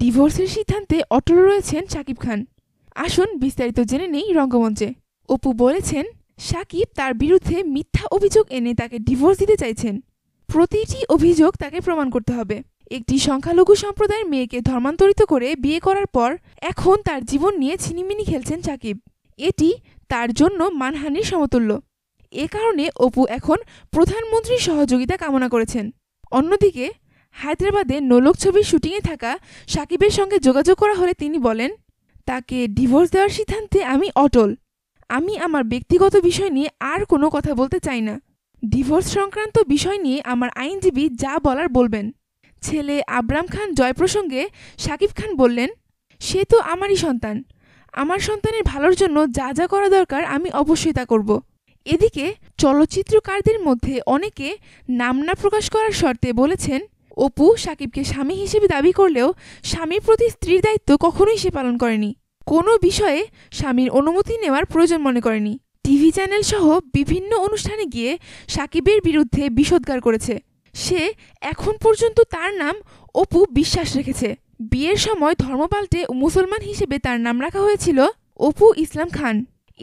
ডিভোর্সের সিদ্ধান্তে অটল রয়েছেন শাকিব খান আসুন বিস্তারিত জেনে নেই রঙ্গমঞ্চে অপু বলেছেন সাকিব তার বিরুদ্ধে মিথ্যা অভিযোগ এনে তাকে ডিভোর্স দিতে চাইছেন প্রতিটি অভিযোগ তাকে প্রমাণ করতে হবে একটি সংখ্যালঘু সম্প্রদায়ের মেয়েকে ধর্মান্তরিত করে বিয়ে করার পর এখন তার জীবন নিয়ে ছিনিমিনি খেলছেন সাকিব এটি তার জন্য মানহানির সমতুল্য এ কারণে অপু এখন প্রধানমন্ত্রীর সহযোগিতা কামনা করেছেন অন্যদিকে হায়দ্রাবাদে নোলক ছবির শুটিংয়ে থাকা সাকিবের সঙ্গে যোগাযোগ করা হলে তিনি বলেন তাকে ডিভোর্স দেওয়ার সিদ্ধান্তে আমি অটল আমি আমার ব্যক্তিগত বিষয় নিয়ে আর কোনো কথা বলতে চাই না ডিভোর্স সংক্রান্ত বিষয় নিয়ে আমার আইনজীবী যা বলার বলবেন ছেলে আবরাম খান জয় প্রসঙ্গে সাকিব খান বললেন সে তো আমারই সন্তান আমার সন্তানের ভালোর জন্য যা যা করা দরকার আমি অবশ্যই তা করব এদিকে চলচ্চিত্রকারদের মধ্যে অনেকে নাম না প্রকাশ করার শর্তে বলেছেন অপু সাকিবকে স্বামী হিসেবে দাবি করলেও স্বামীর প্রতি স্ত্রীর দায়িত্ব কখনোই সে পালন করেনি কোনো বিষয়ে স্বামীর অনুমতি নেওয়ার প্রয়োজন মনে করেনি টিভি চ্যানেল সহ বিভিন্ন অনুষ্ঠানে গিয়ে সাকিবের বিরুদ্ধে বিষোদ্গার করেছে সে এখন পর্যন্ত তার নাম অপু বিশ্বাস রেখেছে বিয়ের সময় ধর্মপাল্টে মুসলমান হিসেবে তার নাম রাখা হয়েছিল অপু ইসলাম খান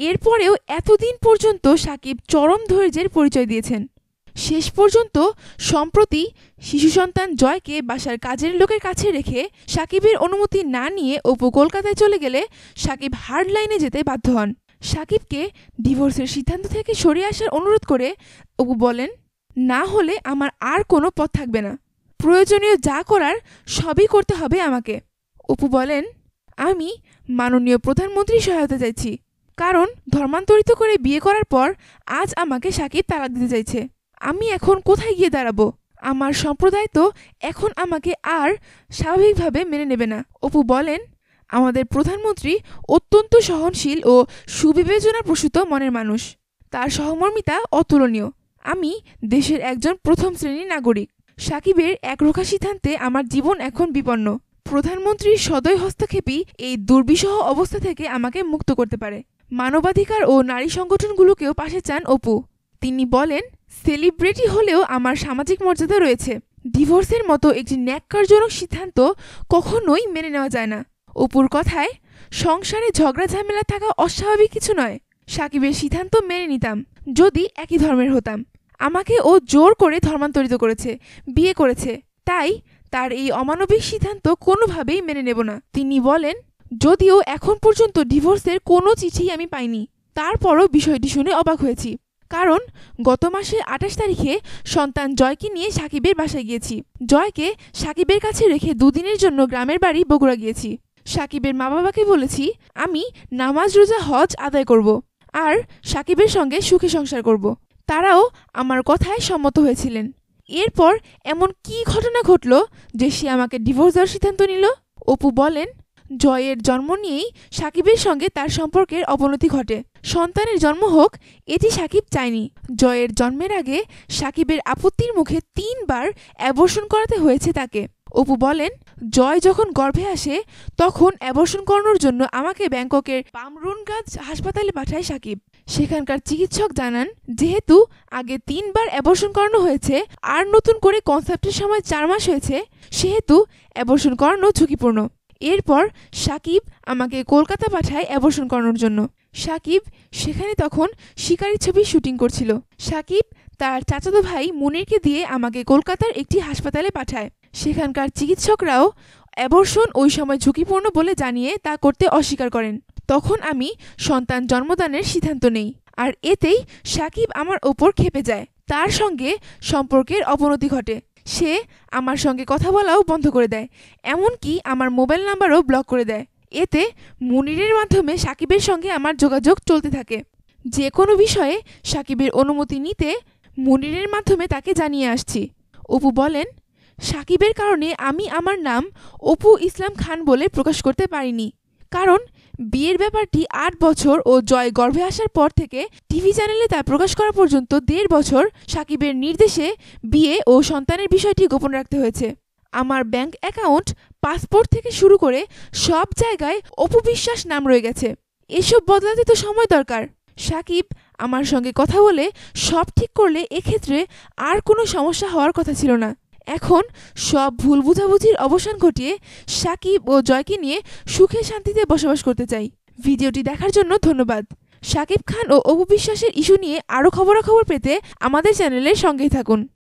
এরপরেও এতদিন পর্যন্ত সাকিব চরম ধৈর্যের পরিচয় দিয়েছেন শেষ পর্যন্ত সম্প্রতি শিশু সন্তান জয়কে বাসার কাজের লোকের কাছে রেখে সাকিবের অনুমতি না নিয়ে অপু কলকাতায় চলে গেলে সাকিব হার্ড লাইনে যেতে বাধ্য হন সাকিবকে ডিভোর্সের সিদ্ধান্ত থেকে সরে আসার অনুরোধ করে অপু বলেন না হলে আমার আর কোনো পথ থাকবে না প্রয়োজনীয় যা করার সবই করতে হবে আমাকে অপু বলেন আমি মাননীয় প্রধানমন্ত্রী সহায়তা চাইছি কারণ ধর্মান্তরিত করে বিয়ে করার পর আজ আমাকে সাকিব তালাক দিতে চাইছে আমি এখন কোথায় গিয়ে দাঁড়াবো আমার সম্প্রদায় তো এখন আমাকে আর স্বাভাবিকভাবে মেনে নেবে না অপু বলেন আমাদের প্রধানমন্ত্রী অত্যন্ত সহনশীল ও সুবিবেচনাপ্রসূত মনের মানুষ তার সহমর্মিতা অতুলনীয় আমি দেশের একজন প্রথম শ্রেণীর নাগরিক সাকিবের একরোখা সিদ্ধান্তে আমার জীবন এখন বিপন্ন প্রধানমন্ত্রীর সদয় হস্তক্ষেপই এই দুর্বিষহ অবস্থা থেকে আমাকে মুক্ত করতে পারে মানবাধিকার ও নারী সংগঠনগুলোকেও পাশে চান অপু তিনি বলেন সেলিব্রিটি হলেও আমার সামাজিক মর্যাদা রয়েছে ডিভোর্সের মতো একটি ন্যাক্কারজনক সিদ্ধান্ত কখনোই মেনে নেওয়া যায় না অপুর কথায় সংসারে ঝগড়া ঝামেলা থাকা অস্বাভাবিক কিছু নয় সাকিবের সিদ্ধান্ত মেনে নিতাম যদি একই ধর্মের হতাম আমাকে ও জোর করে ধর্মান্তরিত করেছে বিয়ে করেছে তাই তার এই অমানবিক সিদ্ধান্ত কোনোভাবেই মেনে নেব না তিনি বলেন যদিও এখন পর্যন্ত ডিভোর্সের কোনো চিঠি আমি পাইনি তারপরও বিষয়টি শুনে অবাক হয়েছি কারণ গত মাসের আঠাশ তারিখে সন্তান জয়কে নিয়ে সাকিবের বাসায় গিয়েছি জয়কে সাকিবের কাছে রেখে দুদিনের জন্য গ্রামের বাড়ি বগুড়া গিয়েছি সাকিবের মা বাবাকে বলেছি আমি নামাজ রোজা হজ আদায় করব আর সাকিবের সঙ্গে সুখে সংসার করব তারাও আমার কথায় সম্মত হয়েছিলেন এরপর এমন কি ঘটনা ঘটল যে সে আমাকে ডিভোর্স দেওয়ার সিদ্ধান্ত নিল অপু বলেন জয়ের জন্ম নিয়েই সাকিবের সঙ্গে তার সম্পর্কের অবনতি ঘটে সন্তানের জন্ম হোক এটি সাকিব চায়নি জয়ের জন্মের আগে সাকিবের আপত্তির মুখে তিনবার অ্যাবর্ষণ করাতে হয়েছে তাকে অপু বলেন জয় যখন গর্ভে আসে তখন অ্যাবর্ষণ করানোর জন্য আমাকে ব্যাংককের পামরুনগাজ হাসপাতালে পাঠায় সাকিব সেখানকার চিকিৎসক জানান যেহেতু আগে তিনবার অ্যাবর্ষণ করানো হয়েছে আর নতুন করে কনসেপ্টের সময় চার মাস হয়েছে সেহেতু অ্যাবর্ষণ করানো ঝুঁকিপূর্ণ এরপর সাকিব আমাকে কলকাতা পাঠায় অ্যাবর্শন করানোর জন্য সাকিব সেখানে তখন শিকারি ছবি শুটিং করছিল সাকিব তার চাচাতো ভাই মুনিরকে দিয়ে আমাকে কলকাতার একটি হাসপাতালে পাঠায় সেখানকার চিকিৎসকরাও অ্যাবর্শন ওই সময় ঝুঁকিপূর্ণ বলে জানিয়ে তা করতে অস্বীকার করেন তখন আমি সন্তান জন্মদানের সিদ্ধান্ত নেই আর এতেই সাকিব আমার ওপর খেপে যায় তার সঙ্গে সম্পর্কের অবনতি ঘটে সে আমার সঙ্গে কথা বলাও বন্ধ করে দেয় এমনকি আমার মোবাইল নাম্বারও ব্লক করে দেয় এতে মুনিরের মাধ্যমে সাকিবের সঙ্গে আমার যোগাযোগ চলতে থাকে যে কোনো বিষয়ে সাকিবের অনুমতি নিতে মুনিরের মাধ্যমে তাকে জানিয়ে আসছি অপু বলেন সাকিবের কারণে আমি আমার নাম অপু ইসলাম খান বলে প্রকাশ করতে পারিনি কারণ বিয়ের ব্যাপারটি আট বছর ও জয় গর্ভে আসার পর থেকে টিভি চ্যানেলে তা প্রকাশ করা পর্যন্ত দেড় বছর সাকিবের নির্দেশে বিয়ে ও সন্তানের বিষয়টি গোপন রাখতে হয়েছে আমার ব্যাংক অ্যাকাউন্ট পাসপোর্ট থেকে শুরু করে সব জায়গায় অপবিশ্বাস নাম রয়ে গেছে এসব বদলাতে তো সময় দরকার সাকিব আমার সঙ্গে কথা বলে সব ঠিক করলে এক্ষেত্রে আর কোনো সমস্যা হওয়ার কথা ছিল না এখন সব ভুল বুঝাবুঝির অবসান ঘটিয়ে সাকিব ও জয়কে নিয়ে সুখে শান্তিতে বসবাস করতে চাই ভিডিওটি দেখার জন্য ধন্যবাদ শাকিব খান ও অপু বিশ্বাসের ইস্যু নিয়ে আরও খবরাখবর পেতে আমাদের চ্যানেলের সঙ্গেই থাকুন